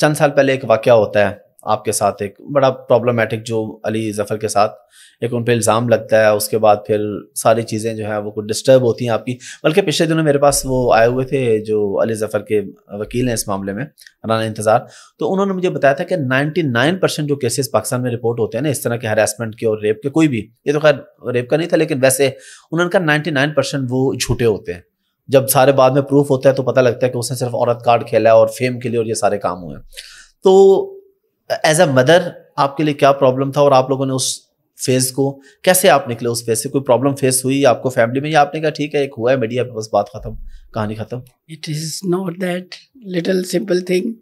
चंद साल पहले एक वाक्य होता है आपके साथ एक बड़ा प्रॉब्लमेटिक जो अली जफर के साथ एक उन पर इल्ज़ाम लगता है उसके बाद फिर सारी चीज़ें जो है वो कुछ डिस्टर्ब होती हैं आपकी बल्कि पिछले दिनों मेरे पास वो आए हुए थे जो अली जफर के वकील हैं इस मामले में राना इंतज़ार तो उन्होंने मुझे बताया था कि 99 परसेंट जो केसेस पाकिस्तान में रिपोर्ट होते हैं ना इस तरह के हरासमेंट के और रेप के कोई भी ये तो खैर रेप का नहीं था लेकिन वैसे उन्होंने कहा नाइन्टी वो झूठे होते हैं जब सारे बाद में प्रूफ होता है तो पता लगता है कि उसने सिर्फ औरत कार्ड खेला है और फेम के लिए और ये सारे काम हुए तो एज अ मदर आपके लिए क्या प्रॉब्लम था और आप लोगों ने उस फेज को कैसे आप निकले उस फेज से कोई प्रॉब्लम फेस हुई आपको फैमिली में या आपने कहा ठीक है एक हुआ है मीडिया पे बस बात खत्म कहानी खत्म it is not that little simple thing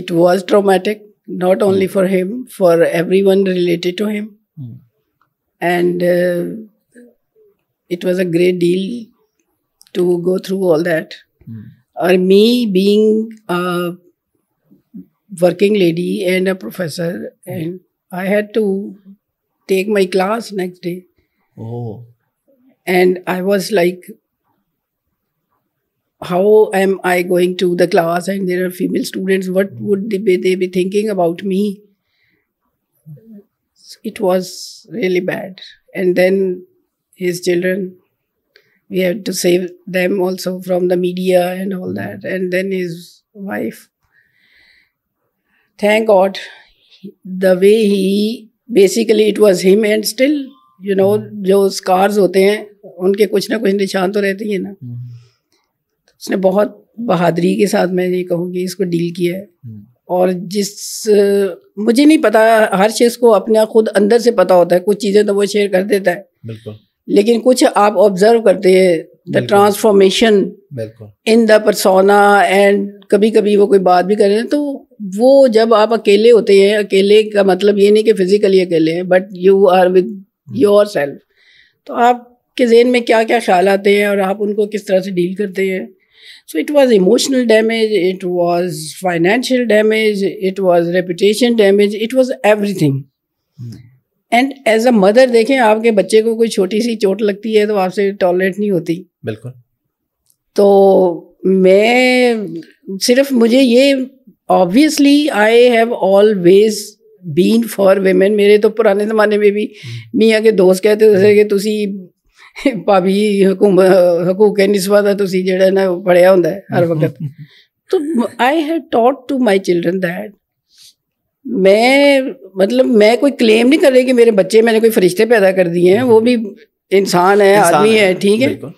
it was traumatic not only for him for everyone related to him and it was a great deal to go through all that. Mm. Or me being a working lady and a professor, mm. and I had to take my class next day. Oh. And I was like, how am I going to the class and there are female students? What mm. would they be, they be thinking about me? It was really bad. And then his children. We had to save them also from the media and all that. And then his wife. Thank God, the way he basically it was him and still you know जो scars होते हैं उनके कुछ ना कुछ निशान तो रहते ही है ना mm-hmm. उसने बहुत बहादुरी के साथ मैं ये कहूँगी इसको डील किया है mm-hmm. और जिस मुझे नहीं पता हर चीज़ को अपने खुद अंदर से पता होता है कुछ चीज़ें तो वो शेयर कर देता है बिल्कुल लेकिन कुछ आप ऑब्जर्व करते हैं the transformation in the persona and कभी कभी वो कोई बात भी कर रहे हैं तो वो जब आप अकेले होते हैं अकेले का मतलब ये नहीं कि फिजिकली अकेले हैं but you are with yourself तो आपके जहन में क्या क्या ख्याल आते हैं और आप उनको किस तरह से डील करते हैं so it was emotional damage it was financial damage it was reputation damage it was everything and as a mother देखें आपके बच्चे को कोई छोटी सी चोट लगती है तो आपसे टॉलरेट नहीं होती बिल्कुल तो मैं सिर्फ मुझे ये obviously I have always been for women मेरे तो पुराने ज़माने में भी हम्म। मियाँ के दोस्त कहते थे कि हम्म। तुम भाभी हकूक ਹਕੂਕ ਨਿਸਵਾ ਦਾ जो पढ़िया होंगे हर वक्त तो I have taught to my children that मैं मतलब मैं कोई क्लेम नहीं कर रही कि मेरे बच्चे मैंने कोई फरिश्ते पैदा कर दिए हैं वो भी इंसान है आदमी है ठीक है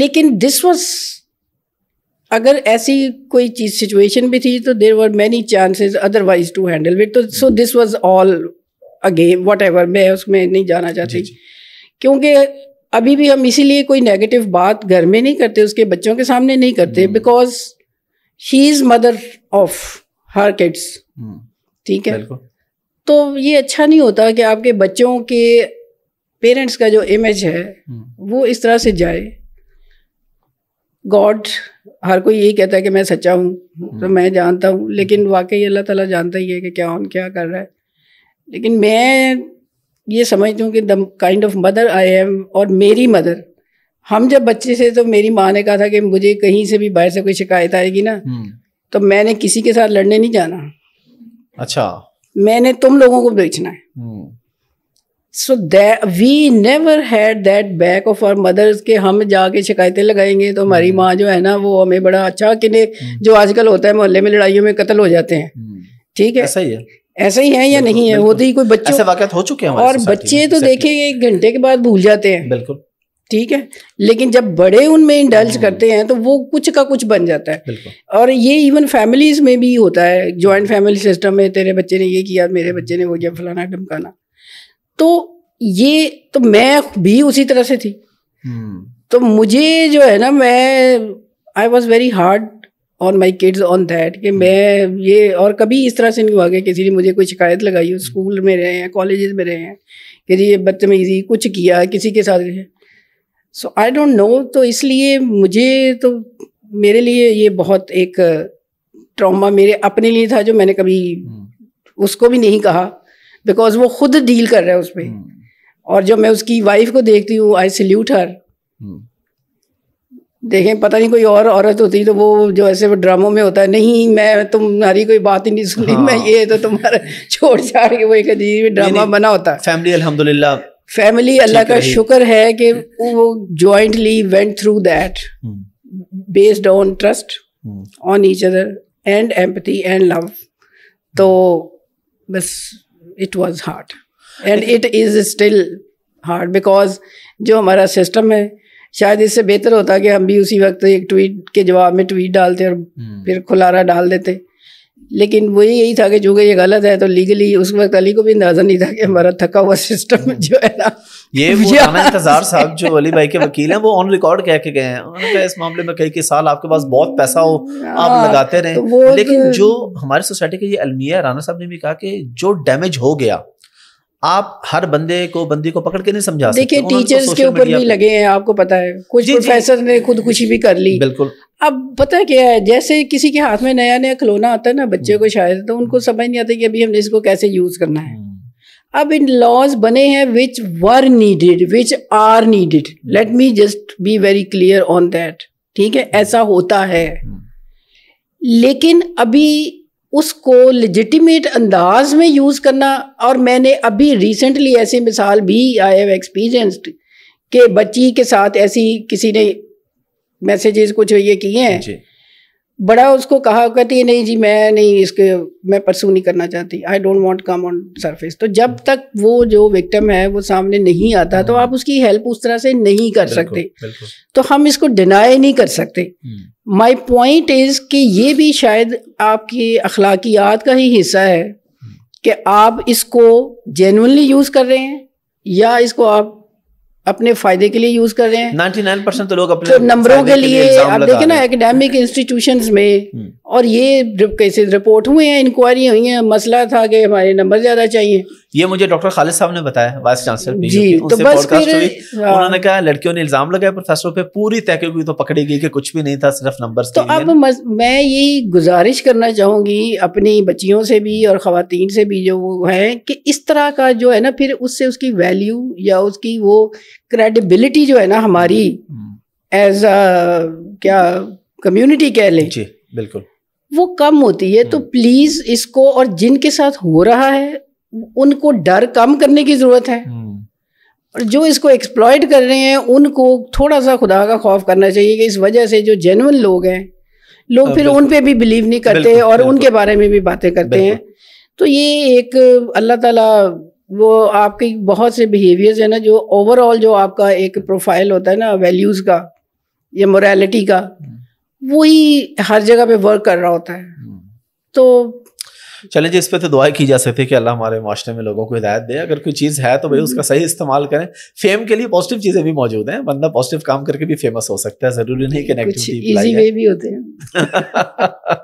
लेकिन दिस वॉज अगर ऐसी कोई चीज सिचुएशन भी थी तो there were many chances otherwise to handle with तो so this was all again whatever मैं उसमें नहीं जाना चाहती क्योंकि अभी भी हम इसीलिए कोई नेगेटिव बात घर में नहीं करते उसके बच्चों के सामने नहीं करते because he is mother of her kids ठीक है तो ये अच्छा नहीं होता कि आपके बच्चों के पेरेंट्स का जो इमेज है हम्म। वो इस तरह से जाए गॉड हर कोई यही कहता है कि मैं सच्चा हूँ हम्म। तो मैं जानता हूँ लेकिन हम्म। वाकई अल्लाह ताला जानता ही है कि क्या ऑन क्या कर रहा है लेकिन मैं ये समझती हूँ कि the kind of mother I am और मेरी मदर हम जब बच्चे से तो मेरी माँ ने कहा था कि मुझे कहीं से भी बाहर से कोई शिकायत आएगी ना तो मैंने किसी के साथ लड़ने नहीं जाना अच्छा मैंने तुम लोगों को बेचना है so we never had that back of our mothers के हम जाके शिकायतें लगाएंगे तो हमारी हम्म। माँ जो है ना वो हमें बड़ा अच्छा कि हम्म। जो आजकल होता है मोहल्ले में लड़ाइयों में कत्ल हो जाते हैं हम्म। ठीक है ऐसा ही है ऐसे ही है या नहीं है होते ही कोई बच्चे वाकत हो चुके हैं और बच्चे तो देखे एक घंटे के बाद भूल जाते हैं बिल्कुल ठीक है लेकिन जब बड़े उनमें इंडल्ज हाँ। करते हैं तो वो कुछ का कुछ बन जाता है और ये इवन फैमिलीज में भी होता है ज्वाइंट फैमिली सिस्टम में तेरे बच्चे ने ये किया मेरे हाँ। बच्चे ने वो किया फलाना ढमकाना तो ये तो मैं भी उसी तरह से थी हम्म। तो मुझे जो है ना मैं I was very hard on my kids on that कि हाँ। मैं ये और कभी इस तरह से नहीं हुआ कि किसी ने मुझे कोई शिकायत लगाई हो स्कूल में रहे हैं कॉलेज में रहे हैं कि जी ये बदतमीजी कुछ किया किसी के साथ सो आई डोंट नो तो इसलिए मुझे तो मेरे लिए ये बहुत एक ट्रॉमा मेरे अपने लिए था जो मैंने कभी हम्म। उसको भी नहीं कहा बिकॉज वो खुद डील कर रहा है उस उसमें हम्म। और जब मैं उसकी वाइफ को देखती हूँ आई सल्यूट हर देखें पता नहीं कोई और औरत होती तो वो जो ऐसे वो ड्रामों में होता है नहीं मैं तुम्हारी कोई बात ही नहीं सुनी हाँ। मैं ये तो तुम्हारा छोड़ छाड़ के वो एक अजीब ड्रामा बना होता है फैमिली अलहमदुल्ला फैमिली अल्लाह का शुक्र है कि वो jointly went through that based on trust on each other and empathy and love तो बस it was hard and it is still hard because जो हमारा सिस्टम है शायद इससे बेहतर होता कि हम भी उसी वक्त एक ट्वीट के जवाब में ट्वीट डालते और हम्म। फिर खुलारा डाल देते लेकिन वो यही था कि चूंकि ये गलत है तो लीगली उस वक्त अली को भी अंदाजा नहीं था कि हमारा थका हुआ सिस्टम हम्म। जो है ना ये वो इंतजार साहब जो अली भाई के वकील हैं वो ऑन रिकॉर्ड कह के गए हैं उन्होंने इस मामले में कई के साल आपके पास बहुत पैसा हो हाँ, आप लगाते रहे तो, तो लेकिन तो... जो हमारी सोसाइटी के ये अलमिया राना साहब ने भी कहा कि जो डैमेज हो गया आप हर बंदे को बंदी को पकड़ के नहीं समझा देखिए टीचर्स तो के ऊपर भी लगे हैं आपको पता है कुछ प्रोफेसर ने खुदकुशी भी कर ली बिल्कुल अब पता क्या है जैसे किसी के हाथ में नया नया खिलौना आता है ना बच्चे हम्म। को शायद तो उनको समझ नहीं आता कि अभी हमने इसको कैसे यूज़ करना है हम्म। अब इन लॉज बने हैं which were needed which are needed let me just be very clear on that ठीक है हम्म। ऐसा होता है लेकिन अभी उसको लजिटिमेट अंदाज में यूज़ करना और मैंने अभी रिसेंटली ऐसी मिसाल भी आई हैव एक्सपीरियंस्ड के बच्ची के साथ ऐसी किसी ने मैसेजेस कुछ ये किए हैं बड़ा उसको कहा कहती है नहीं जी मैं नहीं इसके मैं परसू नहीं करना चाहती I don't want come on surface तो जब तक वो जो विक्टिम है वो सामने नहीं आता तो हाँ। आप उसकी हेल्प उस तरह से नहीं कर सकते तो हम इसको डिनाई नहीं कर सकते माय पॉइंट इज कि ये भी शायद आपकी अखलाकियात का ही हिस्सा है हम्म। कि आप इसको जेनुनली यूज़ कर रहे हैं या इसको आप अपने फायदे के लिए यूज कर रहे हैं 99 परसेंट तो लोग अपने तो नंबरों के लिए आप देखें ना एकेडमिक इंस्टीट्यूशंस में हम्म। और ये कैसे रिपोर्ट हुए हैं इंक्वायरी हुई हैं मसला था कि हमारे नंबर ज़्यादा चाहिए ये मुझे डॉक्टर खालिद साहब ने बताया वाइस चांसलर जी तो बस हाँ। उन्होंने कहा लड़कियों ने इल्ज़ाम लगाया प्रोफेसर पे पूरी तहकी तो पकड़ी गई कि कुछ भी नहीं था सिर्फ नंबर तो अब मैं यही गुजारिश करना चाहूंगी अपनी बच्चियों से भी और खातन से भी जो है कि इस तरह का जो है ना फिर उससे उसकी वैल्यू या उसकी वो क्रेडिबिलिटी जो है ना हमारी एज हम्म। क्या कम्युनिटी कह लें जी बिल्कुल वो कम होती है तो प्लीज हम्म। इसको और जिनके साथ हो रहा है उनको डर कम करने की जरूरत है हम्म। और जो इसको एक्सप्लॉयट कर रहे हैं उनको थोड़ा सा खुदा का खौफ करना चाहिए कि इस वजह से जो जेनवन लोग हैं लोग फिर उन पे भी बिलीव नहीं करते बिल्कुल, और बिल्कुल, उनके बारे में भी बातें करते हैं तो ये एक अल्लाह ताला वो आपके बहुत से बिहेवियर्स है ना जो ओवरऑल जो आपका एक प्रोफाइल होता है ना वैल्यूज़ का या मोरालिटी का हम्म। वही हर जगह पे वर्क कर रहा होता है हम्म। तो जी इस पर तो दुआ की जा सकती है कि अल्लाह हमारे माशरे में लोगों को हिदायत दे अगर कोई चीज़ है तो भाई उसका हम्म। सही इस्तेमाल करें फेम के लिए पॉजिटिव चीज़ें भी मौजूद हैं बंदा पॉजिटिव काम करके भी फेमस हो सकता है ज़रूरी नहीं कि नेगेटिव भी होते हैं